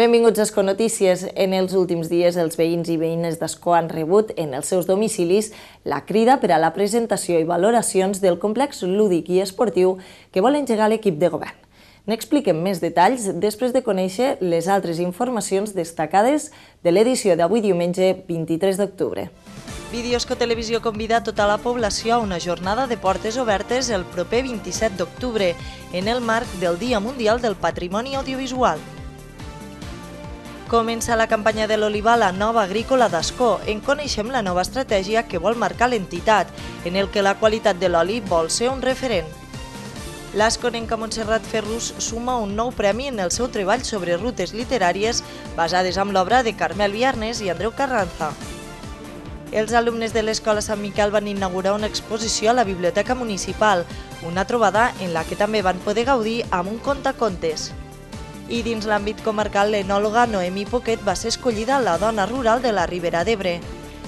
Benvinguts a Esco Notícies. En els últims dies, els veïns i veïnes d'Esco han rebut en els seus domicilis la crida per a la presentació i valoracions del complex lúdic i esportiu que vol engegar l'equip de govern. N'expliquem més detalls després de conèixer les altres informacions destacades de l'edició d'avui diumenge 23 d'octubre. Videosco Televisió convida tota la població a una jornada de portes obertes el proper 27 d'octubre, en el marc del Dia Mundial del Patrimoni Audiovisual. Comença la campanya de l'olivar la nova agrícola d'Ascó. En coneixem la nova estratègia que vol marcar l'entitat, en el que la qualitat de l'oli vol ser un referent. L'asconenca Montserrat Ferrus suma un nou premi en el seu treball sobre rutes literàries basades en l'obra de Carmel Viarnes i Andreu Carranza. Els alumnes de l'Escola Sant Miquel van inaugurar una exposició a la Biblioteca Municipal, una trobada en la que també van poder gaudir amb un contacontes. I dins l'àmbit comarcal, l'enòloga Noemí Poquet va ser escollida la dona rural de la Ribera d'Ebre.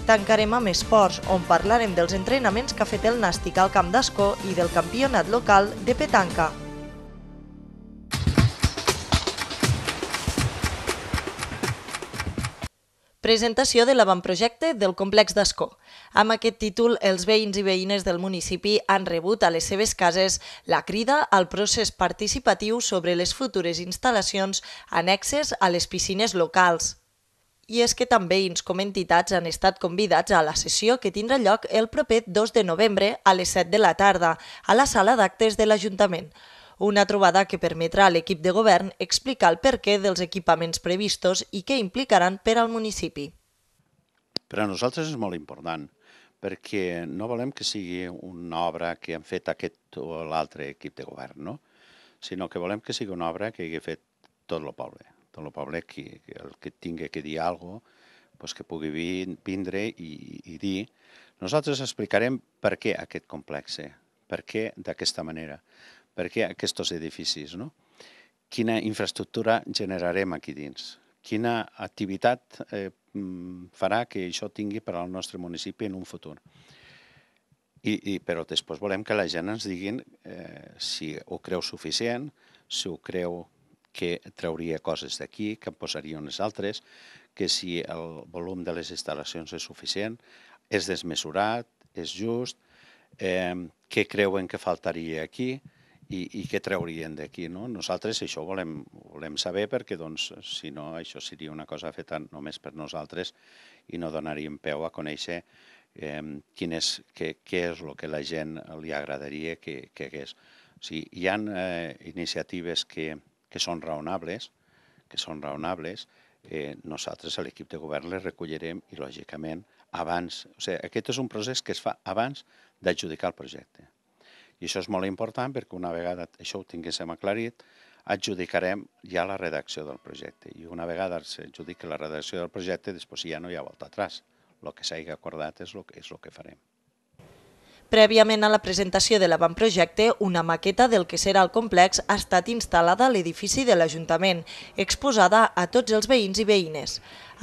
Tancarem amb esports, on parlarem dels entrenaments que ha fet el Nàstic al Camp d'Escó i del campionat local de petanca. Presentació de l'avantprojecte del complex d'Escó. Amb aquest títol, els veïns i veïnes del municipi han rebut a les seves cases la crida al procés participatiu sobre les futures instal·lacions annexes a les piscines locals. I és que també veïns com entitats han estat convidats a la sessió que tindrà lloc el proper 2 de novembre a les 7 de la tarda a la sala d'actes de l'Ajuntament. Una trobada que permetrà a l'equip de govern explicar el perquè dels equipaments previstos i què implicaran per al municipi. Per a nosaltres és molt important, perquè no volem que sigui una obra que han fet aquest o l'altre equip de govern, no? sinó que volem que sigui una obra que hagi fet tot el poble, tot el poble que, el que tingui que dir alguna cosa, doncs que pugui vindre i, i dir. Nosaltres explicarem per què aquest complexe, per què d'aquesta manera. Per què aquests edificis? No? Quina infraestructura generarem aquí dins? Quina activitat eh, mm, farà que això tingui per al nostre municipi en un futur? I, i, però després volem que la gent ens diguin eh, si ho creu suficient, si ho creu que trauria coses d'aquí, que en posaria unes altres, que si el volum de les instal·lacions és suficient, és desmesurat, és just, eh, què creuen que faltaria aquí, i, i què traurien d'aquí. No? Nosaltres això ho volem, ho volem saber perquè, doncs, si no, això seria una cosa feta només per nosaltres i no donaríem peu a conèixer eh, quin és, què, què és el que la gent li agradaria que, que hagués. O sigui, hi ha eh, iniciatives que, que són raonables, que són raonables, eh, nosaltres a l'equip de govern les recollirem i, lògicament, abans... O sigui, aquest és un procés que es fa abans d'adjudicar el projecte. I això és molt important perquè una vegada això ho tinguéssim aclarit, adjudicarem ja la redacció del projecte. I una vegada s'adjudica la redacció del projecte, després ja no hi ha volta atrás. El que s'hagi acordat és el que, és el que farem. Prèviament a la presentació de l'avantprojecte, una maqueta del que serà el complex ha estat instal·lada a l'edifici de l'Ajuntament, exposada a tots els veïns i veïnes.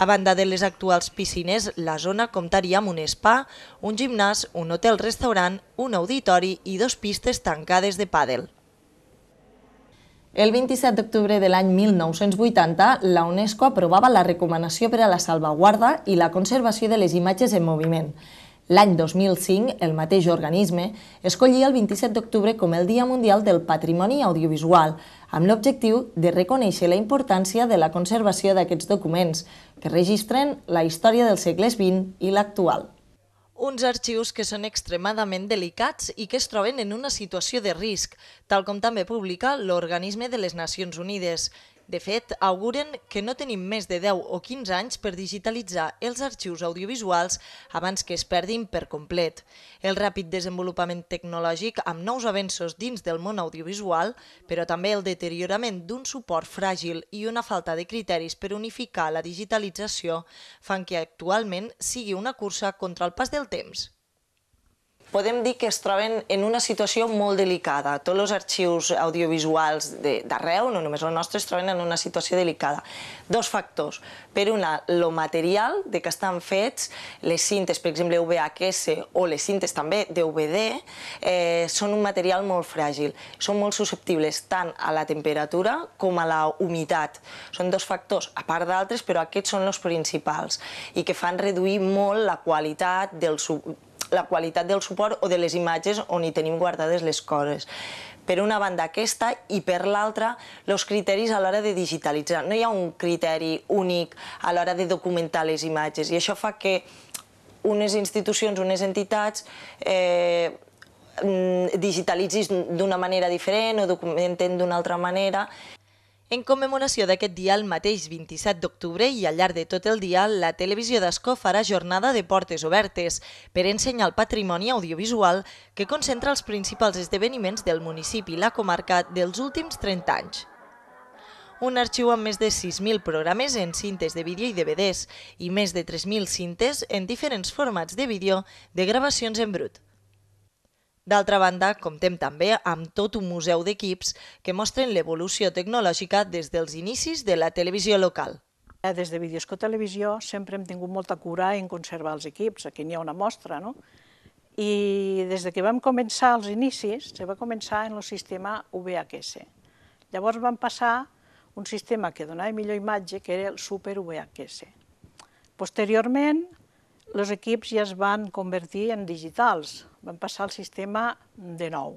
A banda de les actuals piscines, la zona comptaria amb un spa, un gimnàs, un hotel-restaurant, un auditori i dos pistes tancades de pàdel. El 27 d'octubre de l'any 1980, la UNESCO aprovava la recomanació per a la salvaguarda i la conservació de les imatges en moviment. L'any 2005, el mateix organisme escollia el 27 d'octubre com el Dia Mundial del Patrimoni Audiovisual, amb l'objectiu de reconèixer la importància de la conservació d'aquests documents, que registren la història dels segles XX i l'actual. Uns arxius que són extremadament delicats i que es troben en una situació de risc, tal com també publica l'Organisme de les Nacions Unides, de fet, auguren que no tenim més de 10 o 15 anys per digitalitzar els arxius audiovisuals abans que es perdin per complet. El ràpid desenvolupament tecnològic amb nous avenços dins del món audiovisual, però també el deteriorament d'un suport fràgil i una falta de criteris per unificar la digitalització fan que actualment sigui una cursa contra el pas del temps podem dir que es troben en una situació molt delicada. Tots els arxius audiovisuals d'arreu, no només els nostres, es troben en una situació delicada. Dos factors. Per una, el material de què estan fets, les cintes, per exemple, VHS o les cintes també DVD, eh, són un material molt fràgil. Són molt susceptibles tant a la temperatura com a la humitat. Són dos factors, a part d'altres, però aquests són els principals i que fan reduir molt la qualitat del, la qualitat del suport o de les imatges on hi tenim guardades les coses per una banda aquesta i per l'altra els criteris a l'hora de digitalitzar. No hi ha un criteri únic a l'hora de documentar les imatges i això fa que unes institucions, unes entitats eh, mm, digitalitzis d'una manera diferent o documenten d'una altra manera en commemoració d'aquest dia, el mateix 27 d'octubre i al llarg de tot el dia, la televisió d'Escó farà jornada de portes obertes per ensenyar el patrimoni audiovisual que concentra els principals esdeveniments del municipi i la comarca dels últims 30 anys. Un arxiu amb més de 6.000 programes en cintes de vídeo i DVDs i més de 3.000 cintes en diferents formats de vídeo de gravacions en brut. D'altra banda, comptem també amb tot un museu d'equips que mostren l'evolució tecnològica des dels inicis de la televisió local. Eh, des de Videosco Televisió sempre hem tingut molta cura en conservar els equips, aquí n'hi ha una mostra, no? I des de que vam començar els inicis, se va començar en el sistema VHS. Llavors vam passar un sistema que donava millor imatge, que era el Super VHS. Posteriorment, els equips ja es van convertir en digitals. Van passar al sistema de nou,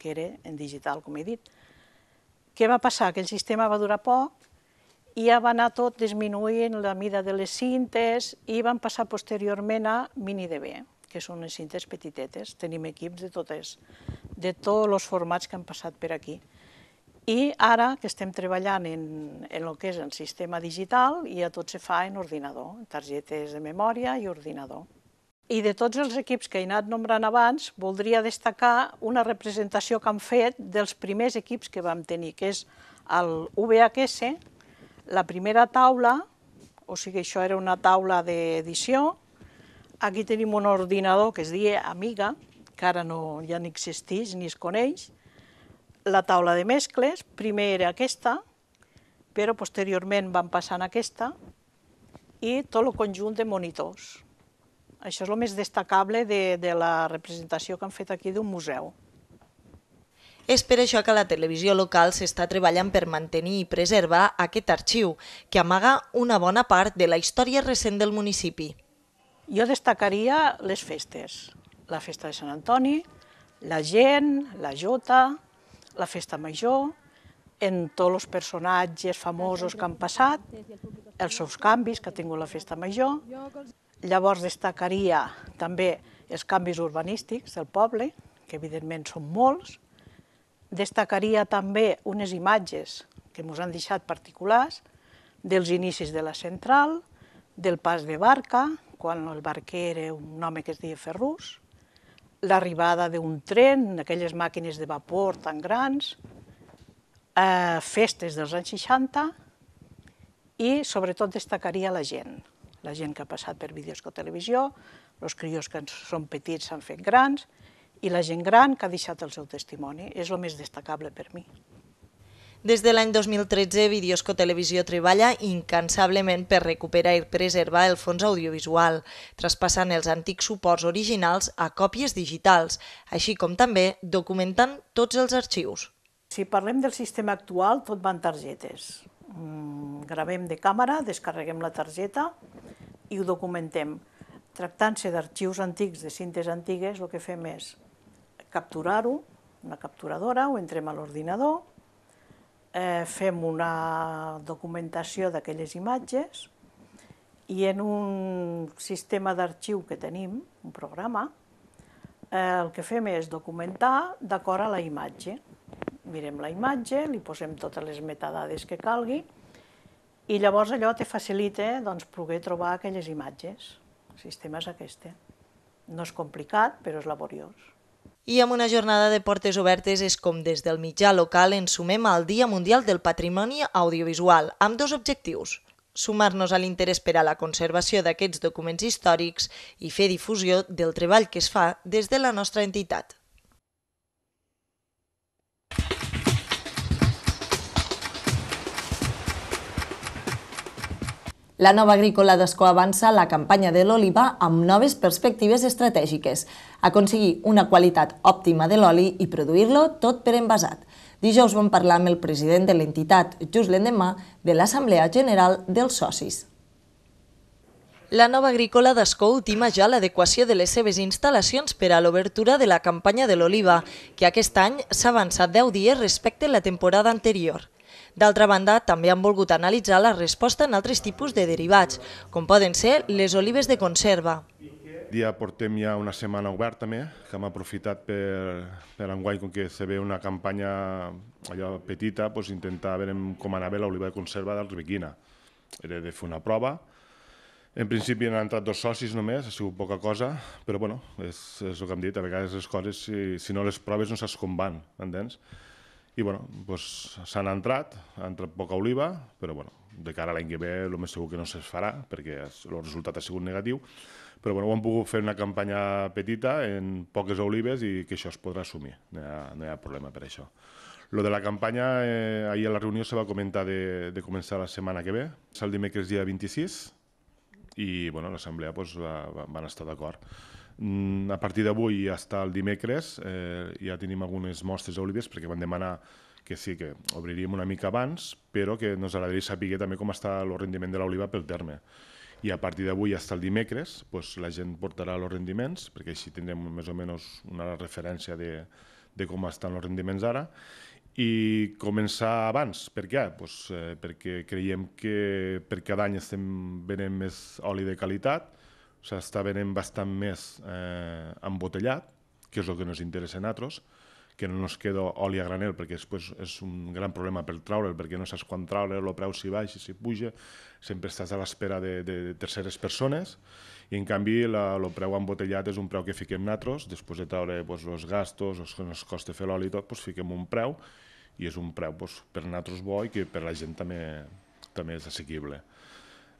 que era en digital, com he dit. Què va passar? Que el sistema va durar poc i ja va anar tot disminuint la mida de les cintes i van passar posteriorment a mini-DB, que són les cintes petitetes. Tenim equips de totes, de tots els formats que han passat per aquí. I ara que estem treballant en, en el que és el sistema digital i ja tot se fa en ordinador, targetes de memòria i ordinador. I de tots els equips que he anat nombrant abans, voldria destacar una representació que han fet dels primers equips que vam tenir, que és el VHS, la primera taula, o sigui, això era una taula d'edició, aquí tenim un ordinador que es deia Amiga, que ara no, ja ni existeix ni es coneix, la taula de mescles, primer era aquesta, però posteriorment van passant aquesta, i tot el conjunt de monitors. Això és el més destacable de, de la representació que han fet aquí d'un museu. És per això que la televisió local s'està treballant per mantenir i preservar aquest arxiu, que amaga una bona part de la història recent del municipi. Jo destacaria les festes. La festa de Sant Antoni, la gent, la jota, la festa major, en tots els personatges famosos que han passat, els seus canvis que ha tingut la festa major. Llavors destacaria també els canvis urbanístics del poble, que evidentment són molts. Destacaria també unes imatges que ens han deixat particulars dels inicis de la central, del pas de barca, quan el barquer era un home que es deia Ferrús, l'arribada d'un tren, aquelles màquines de vapor tan grans, eh, festes dels anys 60 i sobretot destacaria la gent, la gent que ha passat per Videosco Televisió, els crios que són petits s'han fet grans i la gent gran que ha deixat el seu testimoni. És el més destacable per mi. Des de l'any 2013, Videosco Televisió treballa incansablement per recuperar i preservar el fons audiovisual, traspassant els antics suports originals a còpies digitals, així com també documentant tots els arxius. Si parlem del sistema actual, tot van targetes. Mm, gravem de càmera, descarreguem la targeta i ho documentem. Tractant-se d'arxius antics, de cintes antigues, el que fem és capturar-ho, una capturadora, ho entrem a l'ordinador, eh, fem una documentació d'aquelles imatges i en un sistema d'arxiu que tenim, un programa, eh, el que fem és documentar d'acord a la imatge. Mirem la imatge, li posem totes les metadades que calgui i llavors allò te facilita doncs, poder trobar aquelles imatges. El sistema és aquest. Eh? No és complicat, però és laboriós. I amb una jornada de portes obertes és com des del mitjà local ens sumem al Dia Mundial del Patrimoni Audiovisual, amb dos objectius sumar-nos a l'interès per a la conservació d'aquests documents històrics i fer difusió del treball que es fa des de la nostra entitat. La nova agrícola d'Escó avança la campanya de l'oliva amb noves perspectives estratègiques, aconseguir una qualitat òptima de l'oli i produir-lo tot per envasat. Dijous vam parlar amb el president de l'entitat just l'endemà de l'Assemblea General dels Socis. La nova agrícola d'Escó ultima ja l'adequació de les seves instal·lacions per a l'obertura de la campanya de l'oliva, que aquest any s'ha avançat 10 dies respecte a la temporada anterior. D'altra banda, també han volgut analitzar la resposta en altres tipus de derivats, com poden ser les olives de conserva. Dia portem ja una setmana oberta, també, eh, que hem aprofitat per, per enguany, com que se ve una campanya allò petita, doncs intentar veure com anava l'oliva de conserva Riquina. Era de fer una prova, en principi han entrat dos socis només, ha sigut poca cosa, però bueno, és, és el que hem dit, a vegades les coses, si, si no les proves no saps com van, entens? I bueno, pues, s'han entrat, ha entrat poca oliva, però bueno, de cara a l'any que ve el més segur que no se'ls farà, perquè el resultat ha sigut negatiu, però bueno, ho han pogut fer una campanya petita en poques olives i que això es podrà assumir, no hi ha, no hi ha problema per això. Lo de la campanya, eh, ahir a la reunió se va comentar de, de començar la setmana que ve, és el dimecres dia 26, i bueno, l'assemblea pues, va, va, van estar d'acord Mm, a partir d'avui i hasta el dimecres eh, ja tenim algunes mostres d'olives perquè van demanar que sí, que obriríem una mica abans, però que ens agradaria saber també com està el rendiment de l'oliva pel terme. I a partir d'avui hasta el dimecres doncs, la gent portarà els rendiments, perquè així tindrem més o menys una referència de, de com estan els rendiments ara, i començar abans. Per què? Pues, eh, perquè creiem que per cada any estem venent més oli de qualitat, s'està venent bastant més eh, embotellat, que és el que ens interessa a nosaltres, que no ens queda oli a granel, perquè després és un gran problema per traure'l, perquè no saps quan traure'l, el preu si i si puja, sempre estàs a l'espera de, de, de terceres persones, i en canvi la, el preu embotellat és un preu que fiquem nosaltres, després de traure pues, els gastos, els que ens costa fer l'oli i tot, pues, fiquem un preu, i és un preu pues, per nosaltres bo i que per la gent també, també és assequible.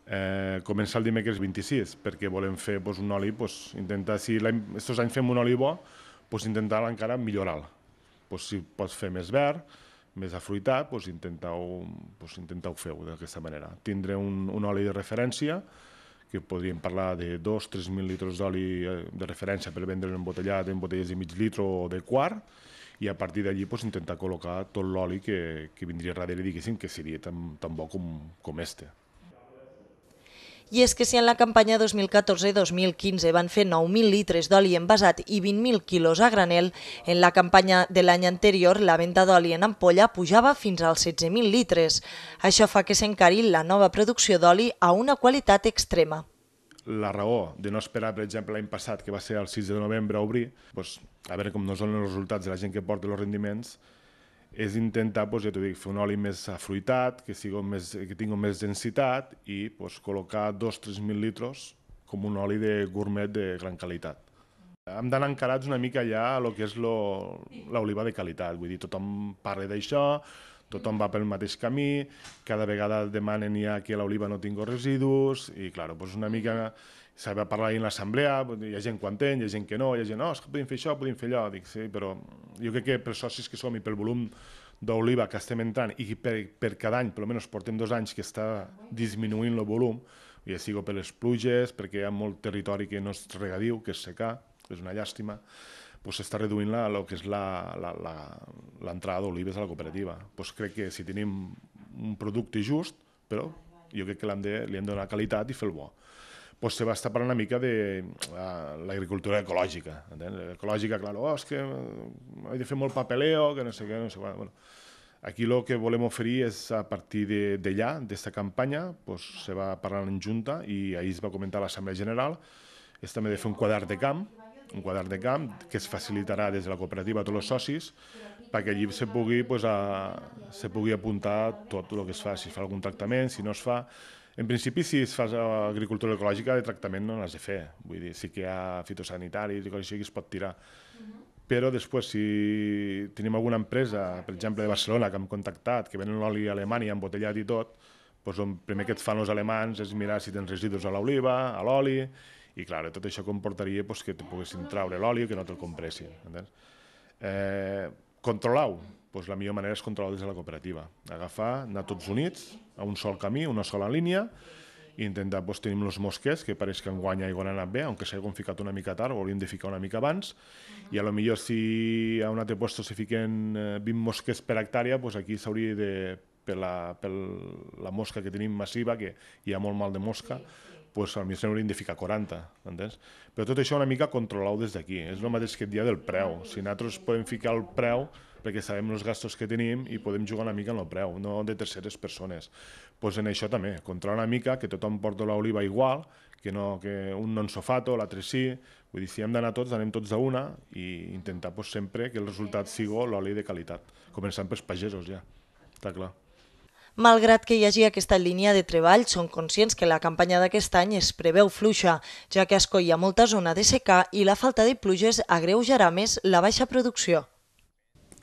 Eh, comença el dimecres 26, perquè volem fer doncs, un oli, doncs, intentar, si aquests anys fem un oli bo, doncs, intentar encara millorar-lo. Doncs, si pots fer més verd, més afruitat, doncs, intenteu, doncs, intenteu fer-ho d'aquesta manera. Tindré un, un oli de referència, que podríem parlar de 2-3 mil litres d'oli eh, de referència per vendre embotellat en botelles de mig litre o de quart, i a partir d'allí pues, intentar col·locar tot l'oli que, que vindria darrere, diguéssim, que seria tan, tan bo com, com este. I és que si en la campanya 2014-2015 van fer 9.000 litres d'oli envasat i 20.000 quilos a granel, en la campanya de l'any anterior la venda d'oli en ampolla pujava fins als 16.000 litres. Això fa que s'encari la nova producció d'oli a una qualitat extrema. La raó de no esperar, per exemple, l'any passat, que va ser el 6 de novembre, a obrir, doncs, a veure com no són els resultats de la gent que porta els rendiments, és intentar, doncs, ja t'ho dic, fer un oli més afruitat, que, sigui més, que tingui més densitat i doncs, col·locar 2-3 mil litres com un oli de gourmet de gran qualitat. Hem d'anar encarats una mica ja a lo que és l'oliva de qualitat, vull dir, tothom parla d'això, tothom va pel mateix camí, cada vegada demanen ja que l'oliva no tingui residus, i clar, doncs una mica de parlar en l'assemblea, hi ha gent que ho entén, hi ha gent que no, hi ha gent, no, oh, és que podem fer això, podem fer allò, dic, sí, però jo crec que per socis que som i pel volum d'oliva que estem entrant i per, per cada any, per almenys portem dos anys que està disminuint el volum, ja sigo per les pluges, perquè hi ha molt territori que no es regadiu, que és secar, és una llàstima, pues s'està reduint la, el que és l'entrada d'olives a la cooperativa. Pues crec que si tenim un producte just, però jo crec que hem de, li hem de donar qualitat i fer el bo pues, se va estar parlant una mica de eh, l'agricultura ecològica. Entens? Ecològica, clar, oh, és que eh, he de fer molt papeleo, que no sé què, no sé què. Bueno, aquí el que volem oferir és a partir d'allà, de, d'aquesta campanya, pues, se va parlar en junta i ahir es va comentar a l'Assemblea General, és també de fer un quadrat de camp, un quadrat de camp que es facilitarà des de la cooperativa a tots els socis perquè allí se pugui, pues, a, se pugui apuntar tot el que es fa, si es fa algun tractament, si no es fa, en principi, si es fas eh, agricultura ecològica, de tractament no n'has de fer. Vull dir, sí que hi ha fitosanitaris i coses així que es pot tirar. Uh mhm. -huh. Però després, si tenim alguna empresa, per exemple, de Barcelona, que hem contactat, que venen l'oli a Alemanya embotellat i tot, doncs el primer que et fan els alemans és mirar si tens residus a l'oliva, a l'oli, i clar, tot això comportaria doncs, que te poguessin ah, traure l'oli o que no te'l compressin. Entens? Eh, controlar Pues Doncs la millor manera és controlar des de la cooperativa. Agafar, anar tots units, a un sol camí, una sola línia, i intentar doncs, tenim els mosquets, que pareix que i quan ha anat bé, aunque s'hagin ficat una mica tard, ho hauríem de ficar una mica abans, i a lo millor si a un altre lloc s'hi fiquen 20 eh, mosquets per hectàrea, doncs aquí s'hauria de, per la, per la mosca que tenim massiva, que hi ha molt mal de mosca, sí pues, potser mi de ficar 40, entens? Però tot això una mica controlau des d'aquí. És el mateix que et dia del preu. Si nosaltres podem ficar el preu perquè sabem els gastos que tenim i podem jugar una mica en el preu, no de terceres persones. pues en això també, controlar una mica que tothom porta l'oliva igual, que, no, que un no en sofato, l'altre sí, vull dir, si hem d'anar tots, anem tots a una i intentar pues, sempre que el resultat sigui l'oli de qualitat, començant pels pagesos ja, està clar. Malgrat que hi hagi aquesta línia de treball, són conscients que la campanya d'aquest any es preveu fluixa, ja que es Escó molta zona de secar i la falta de pluges agreujarà més la baixa producció.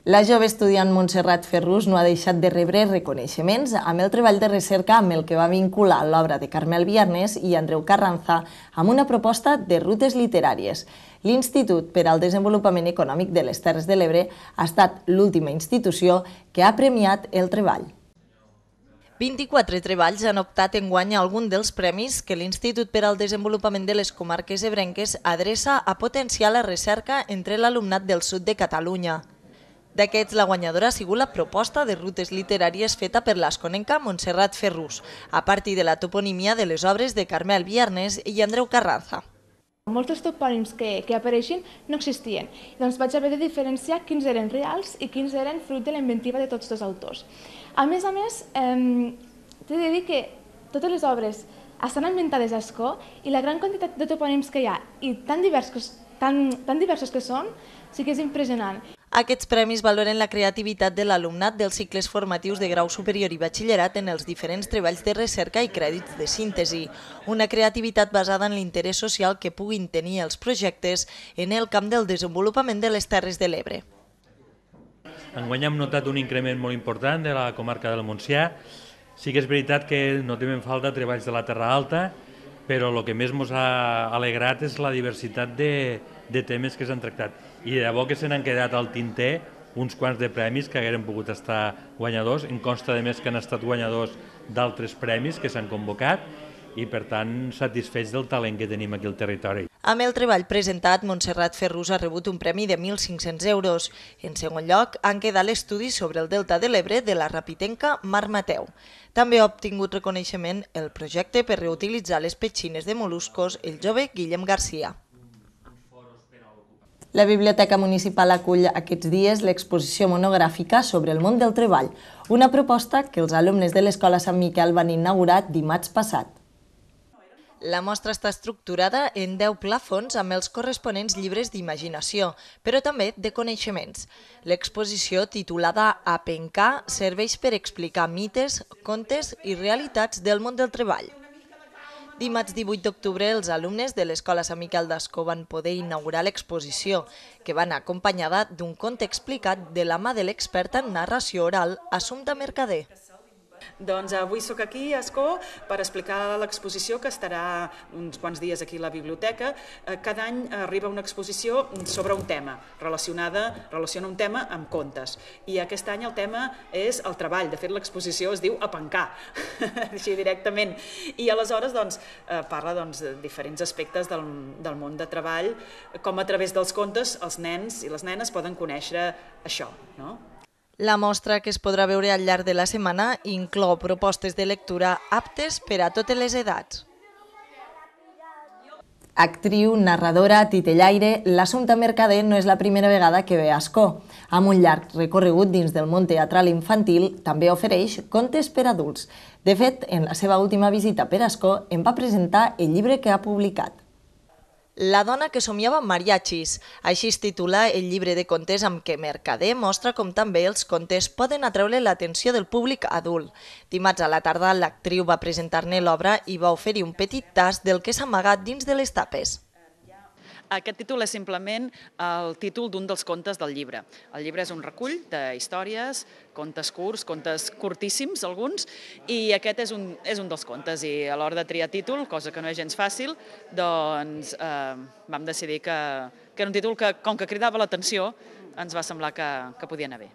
La jove estudiant Montserrat Ferrus no ha deixat de rebre reconeixements amb el treball de recerca amb el que va vincular l'obra de Carmel Viernes i Andreu Carranza amb una proposta de rutes literàries. L'Institut per al Desenvolupament Econòmic de les Terres de l'Ebre ha estat l'última institució que ha premiat el treball. 24 treballs han optat en guanyar algun dels premis que l'Institut per al Desenvolupament de les Comarques Ebrenques adreça a potenciar la recerca entre l'alumnat del sud de Catalunya. D'aquests, la guanyadora ha sigut la proposta de rutes literàries feta per l'esconenca Montserrat Ferrus, a partir de la toponímia de les obres de Carmel Viernes i Andreu Carranza. Molts dels topònims que, que apareixen no existien. Doncs vaig haver de diferenciar quins eren reals i quins eren fruit de la inventiva de tots dos autors. A més a més, eh, t'he de dir que totes les obres estan ambientades a Escó i la gran quantitat de topònims que hi ha i tan diversos, tan, tan diversos que són, sí que és impressionant. Aquests premis valoren la creativitat de l'alumnat dels cicles formatius de grau superior i batxillerat en els diferents treballs de recerca i crèdits de síntesi. Una creativitat basada en l'interès social que puguin tenir els projectes en el camp del desenvolupament de les Terres de l'Ebre. Enguany hem notat un increment molt important de la comarca del Montsià. Sí que és veritat que no tenen falta treballs de la Terra Alta, però el que més ens ha alegrat és la diversitat de, de temes que s'han tractat. I de debò que se n'han quedat al tinter uns quants de premis que hagueren pogut estar guanyadors. En consta, de més, que han estat guanyadors d'altres premis que s'han convocat i, per tant, satisfets del talent que tenim aquí al territori. Amb el treball presentat, Montserrat Ferrus ha rebut un premi de 1.500 euros. En segon lloc, han quedat l'estudi sobre el Delta de l'Ebre de la rapitenca Mar Mateu. També ha obtingut reconeixement el projecte per reutilitzar les petxines de moluscos el jove Guillem Garcia. La Biblioteca Municipal acull aquests dies l'exposició monogràfica sobre el món del treball, una proposta que els alumnes de l'Escola Sant Miquel van inaugurar dimarts passat. La mostra està estructurada en 10 plafons amb els corresponents llibres d'imaginació, però també de coneixements. L'exposició, titulada Apencà, serveix per explicar mites, contes i realitats del món del treball. Dimarts 18 d'octubre, els alumnes de l'Escola Sant Miquel d'Escó van poder inaugurar l'exposició, que va anar acompanyada d'un conte explicat de la mà de l'experta en narració oral, Assumpta Mercader. Doncs avui sóc aquí a Escó per explicar l'exposició que estarà uns quants dies aquí a la biblioteca. Eh, cada any arriba una exposició sobre un tema, relacionada relaciona un tema amb contes. I aquest any el tema és el treball. De fet, l'exposició es diu A així directament. I aleshores doncs, eh, parla doncs, de diferents aspectes del, del món de treball, com a través dels contes els nens i les nenes poden conèixer això. No? La mostra que es podrà veure al llarg de la setmana inclou propostes de lectura aptes per a totes les edats. Actriu, narradora, titellaire, l'Assumpta Mercader no és la primera vegada que ve a Ascó. Amb un llarg recorregut dins del món teatral infantil, també ofereix contes per adults. De fet, en la seva última visita per Ascó, em va presentar el llibre que ha publicat. La dona que somiava amb mariachis. Així es titula el llibre de contes amb què Mercader mostra com també els contes poden atreure l'atenció del públic adult. Dimarts a la tarda l'actriu va presentar-ne l'obra i va oferir un petit tast del que s'ha amagat dins de les tapes. Aquest títol és simplement el títol d'un dels contes del llibre. El llibre és un recull de històries, contes curts, contes curtíssims, alguns, i aquest és un, és un dels contes. I a l'hora de triar títol, cosa que no és gens fàcil, doncs eh, vam decidir que, que era un títol que, com que cridava l'atenció, ens va semblar que, que podia anar bé.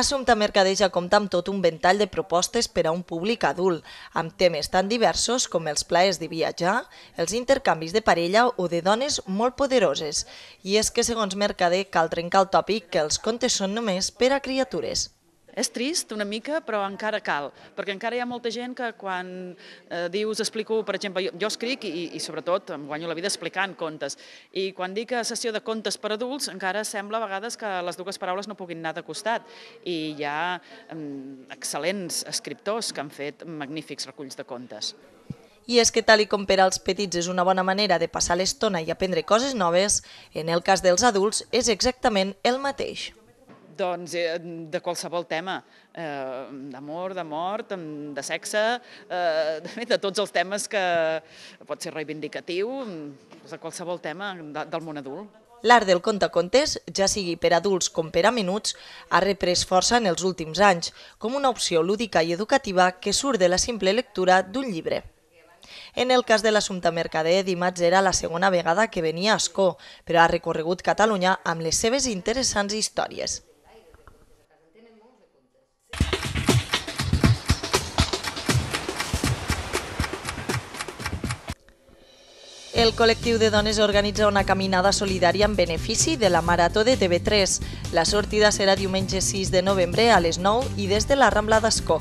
Assumpta ja compta amb tot un ventall de propostes per a un públic adult, amb temes tan diversos com els plaers de viatjar, els intercanvis de parella o de dones molt poderoses. I és que, segons Mercader, cal trencar el tòpic que els contes són només per a criatures. És trist una mica, però encara cal, perquè encara hi ha molta gent que quan eh, dius, explico, per exemple, jo, jo escric i, i sobretot em guanyo la vida explicant contes, i quan dic sessió de contes per adults, encara sembla a vegades que les dues paraules no puguin anar de costat, i hi ha eh, excel·lents escriptors que han fet magnífics reculls de contes. I és que tal i com per als petits és una bona manera de passar l'estona i aprendre coses noves, en el cas dels adults és exactament el mateix doncs, eh, de qualsevol tema, eh, d'amor, de mort, de sexe, eh, de tots els temes que pot ser reivindicatiu, doncs, de qualsevol tema del món adult. L'art del contacontes, ja sigui per adults com per a menuts, ha reprès força en els últims anys, com una opció lúdica i educativa que surt de la simple lectura d'un llibre. En el cas de l'assumpte Mercader, dimarts era la segona vegada que venia a Escó, però ha recorregut Catalunya amb les seves interessants històries. El col·lectiu de dones organitza una caminada solidària en benefici de la Marató de TV3. La sortida serà diumenge 6 de novembre a les 9 i des de la Rambla d'Ascó.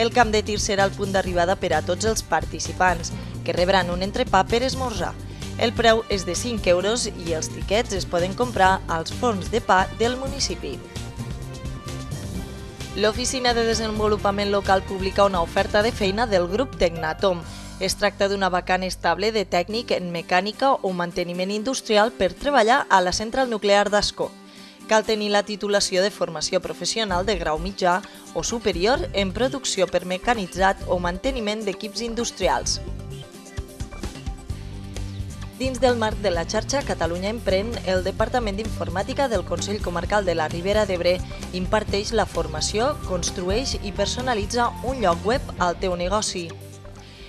El camp de tir serà el punt d'arribada per a tots els participants, que rebran un entrepà per esmorzar. El preu és de 5 euros i els tiquets es poden comprar als forns de pa del municipi. L'Oficina de Desenvolupament Local publica una oferta de feina del grup Tecnatom, es tracta d'una vacant estable de tècnic en mecànica o manteniment industrial per treballar a la central nuclear d'Ascó. Cal tenir la titulació de formació professional de grau mitjà o superior en producció per mecanitzat o manteniment d'equips industrials. Dins del marc de la xarxa Catalunya Emprèn, el Departament d'Informàtica del Consell Comarcal de la Ribera d'Ebre imparteix la formació, construeix i personalitza un lloc web al teu negoci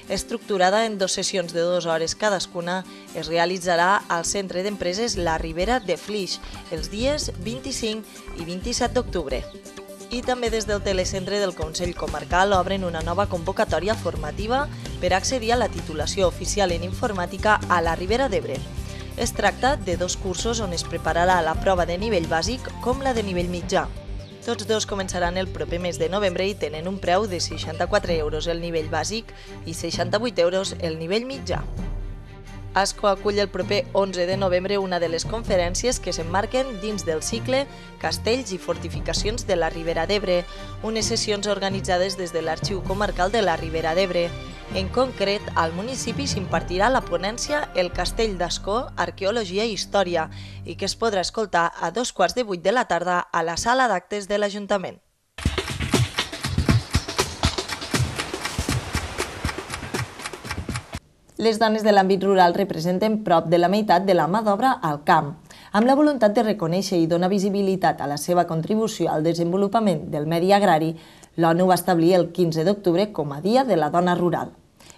estructurada en dos sessions de dues hores cadascuna, es realitzarà al Centre d'Empreses La Ribera de Flix els dies 25 i 27 d'octubre. I també des del Telecentre del Consell Comarcal obren una nova convocatòria formativa per accedir a la titulació oficial en informàtica a la Ribera d'Ebre. Es tracta de dos cursos on es prepararà la prova de nivell bàsic com la de nivell mitjà. Tots dos començaran el proper mes de novembre i tenen un preu de 64 euros el nivell bàsic i 68 euros el nivell mitjà. ASCO acull el proper 11 de novembre una de les conferències que s'emmarquen dins del cicle Castells i fortificacions de la Ribera d'Ebre, unes sessions organitzades des de l'Arxiu Comarcal de la Ribera d'Ebre. En concret, al municipi s'impartirà la ponència El Castell d'Escó, Arqueologia i Història, i que es podrà escoltar a dos quarts de vuit de la tarda a la sala d'actes de l'Ajuntament. Les dones de l'àmbit rural representen prop de la meitat de la mà d'obra al camp. Amb la voluntat de reconèixer i donar visibilitat a la seva contribució al desenvolupament del medi agrari, L'ONU va establir el 15 d'octubre com a Dia de la Dona Rural.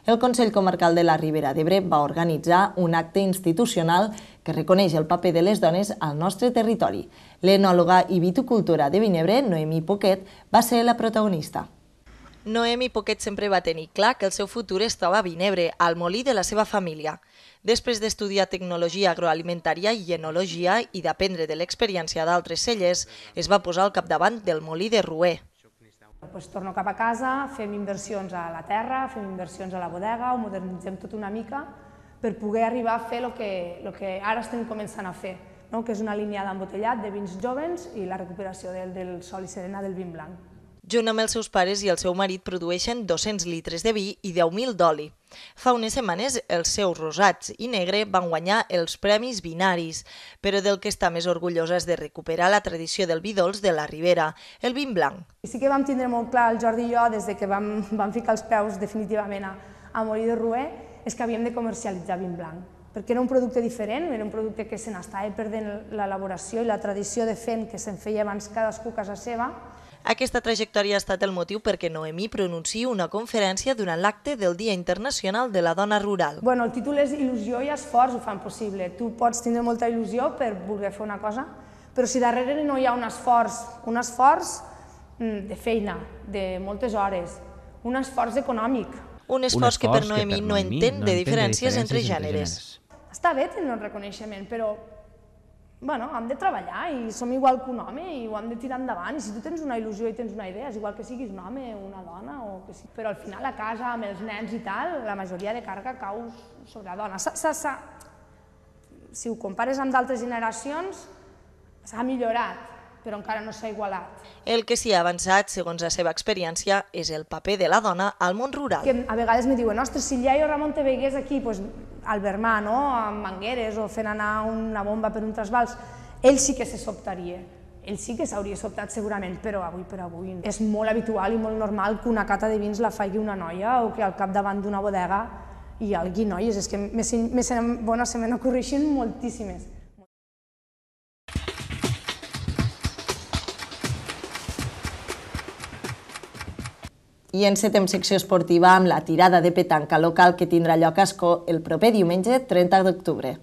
El Consell Comarcal de la Ribera d'Ebre va organitzar un acte institucional que reconeix el paper de les dones al nostre territori. L'enòloga i viticultura de Vinebre, Noemi Poquet, va ser la protagonista. Noemi Poquet sempre va tenir clar que el seu futur estava a Vinebre, al molí de la seva família. Després d'estudiar tecnologia agroalimentària i enologia i d'aprendre de l'experiència d'altres celles, es va posar al capdavant del molí de Ruer. Pues doncs torno cap a casa, fem inversions a la terra, fem inversions a la bodega, ho modernitzem tot una mica per poder arribar a fer el que, el que ara estem començant a fer, no? que és una línia d'embotellat de vins jovens i la recuperació del, del sol i serena del vin blanc. Junt amb els seus pares i el seu marit produeixen 200 litres de vi i 10.000 d'oli. Fa unes setmanes els seus rosats i negre van guanyar els Premis Binaris, però del que està més orgullosa és de recuperar la tradició del vi dolç de la Ribera, el vin blanc. Sí que vam tindre molt clar el Jordi i jo des de que vam, vam ficar els peus definitivament a, a Molí de Rué és que havíem de comercialitzar vin blanc perquè era un producte diferent, era un producte que se n'estava perdent l'elaboració i la tradició de fent que se'n feia abans cadascú a casa seva, aquesta trajectòria ha estat el motiu perquè Noemí pronunciï una conferència durant l'acte del Dia Internacional de la Dona Rural. Bueno, el títol és il·lusió i esforç ho fan possible. Tu pots tindre molta il·lusió per voler fer una cosa, però si darrere no hi ha un esforç, un esforç mm, de feina, de moltes hores, un esforç econòmic. Un esforç, un esforç que per Noemí, que per Noemí no entén no de diferències, diferències entre gèneres. Entre gèneres. Està bé tenir un reconeixement, però bueno, hem de treballar i som igual que un home i ho hem de tirar endavant i si tu tens una il·lusió i tens una idea, és igual que siguis un home o una dona o que sigui. Però al final a casa amb els nens i tal, la majoria de carga cau sobre la dona. S -s -s si ho compares amb d'altres generacions, s'ha millorat, però encara no s'ha igualat. El que s'hi ha avançat, segons la seva experiència, és el paper de la dona al món rural. Que a vegades me diuen, ostres, si Llaio Ramon te veigués aquí, doncs, al Bermà, no? amb mangueres o fent anar una bomba per un trasbals, ell sí que se sobtaria. Ell sí que s'hauria sobtat segurament, però avui per avui és molt habitual i molt normal que una cata de vins la faci una noia o que al capdavant d'una bodega hi hagi noies. És que me, me, bona se me n'ocorreixen moltíssimes. I encetem secció esportiva amb la tirada de petanca local que tindrà lloc a Escó el proper diumenge 30 d'octubre.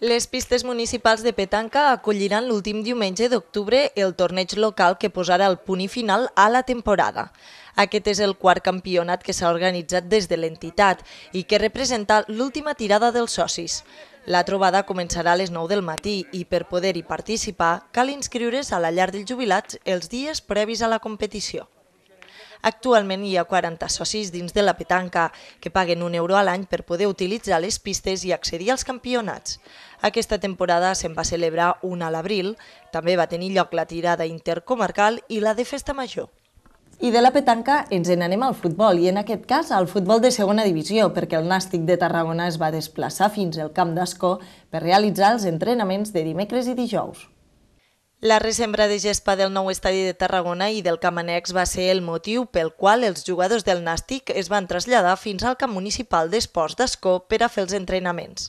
Les pistes municipals de petanca acolliran l'últim diumenge d'octubre el torneig local que posarà el punt i final a la temporada. Aquest és el quart campionat que s'ha organitzat des de l'entitat i que representa l'última tirada dels socis. La trobada començarà a les 9 del matí i per poder-hi participar cal inscriure's a la llar dels jubilats els dies previs a la competició. Actualment hi ha 40 socis dins de la petanca que paguen un euro a l'any per poder utilitzar les pistes i accedir als campionats. Aquesta temporada se'n va celebrar una a l'abril, també va tenir lloc la tirada intercomarcal i la de festa major. I de la petanca ens n'anem anem al futbol, i en aquest cas al futbol de segona divisió, perquè el Nàstic de Tarragona es va desplaçar fins al camp d'Ascó per realitzar els entrenaments de dimecres i dijous. La resembra de gespa del nou estadi de Tarragona i del Camp Anex va ser el motiu pel qual els jugadors del Nàstic es van traslladar fins al camp municipal d'Esports d'Escó per a fer els entrenaments.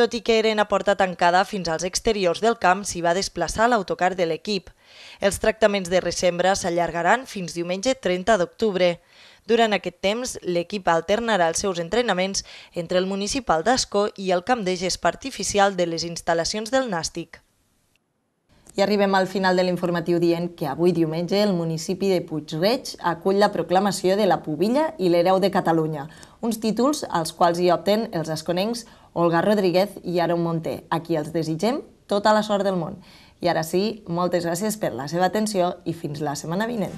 Tot i que eren a porta tancada fins als exteriors del camp, s'hi va desplaçar l'autocar de l'equip. Els tractaments de resembra s'allargaran fins diumenge 30 d'octubre. Durant aquest temps, l'equip alternarà els seus entrenaments entre el municipal d'Escó i el camp de gespa artificial de les instal·lacions del Nàstic. I arribem al final de l'informatiu dient que avui diumenge el municipi de Puigreig acull la proclamació de la Pubilla i l'hereu de Catalunya, uns títols als quals hi opten els esconencs Olga Rodríguez i Aaron Monté, a qui els desitgem tota la sort del món. I ara sí, moltes gràcies per la seva atenció i fins la setmana vinent.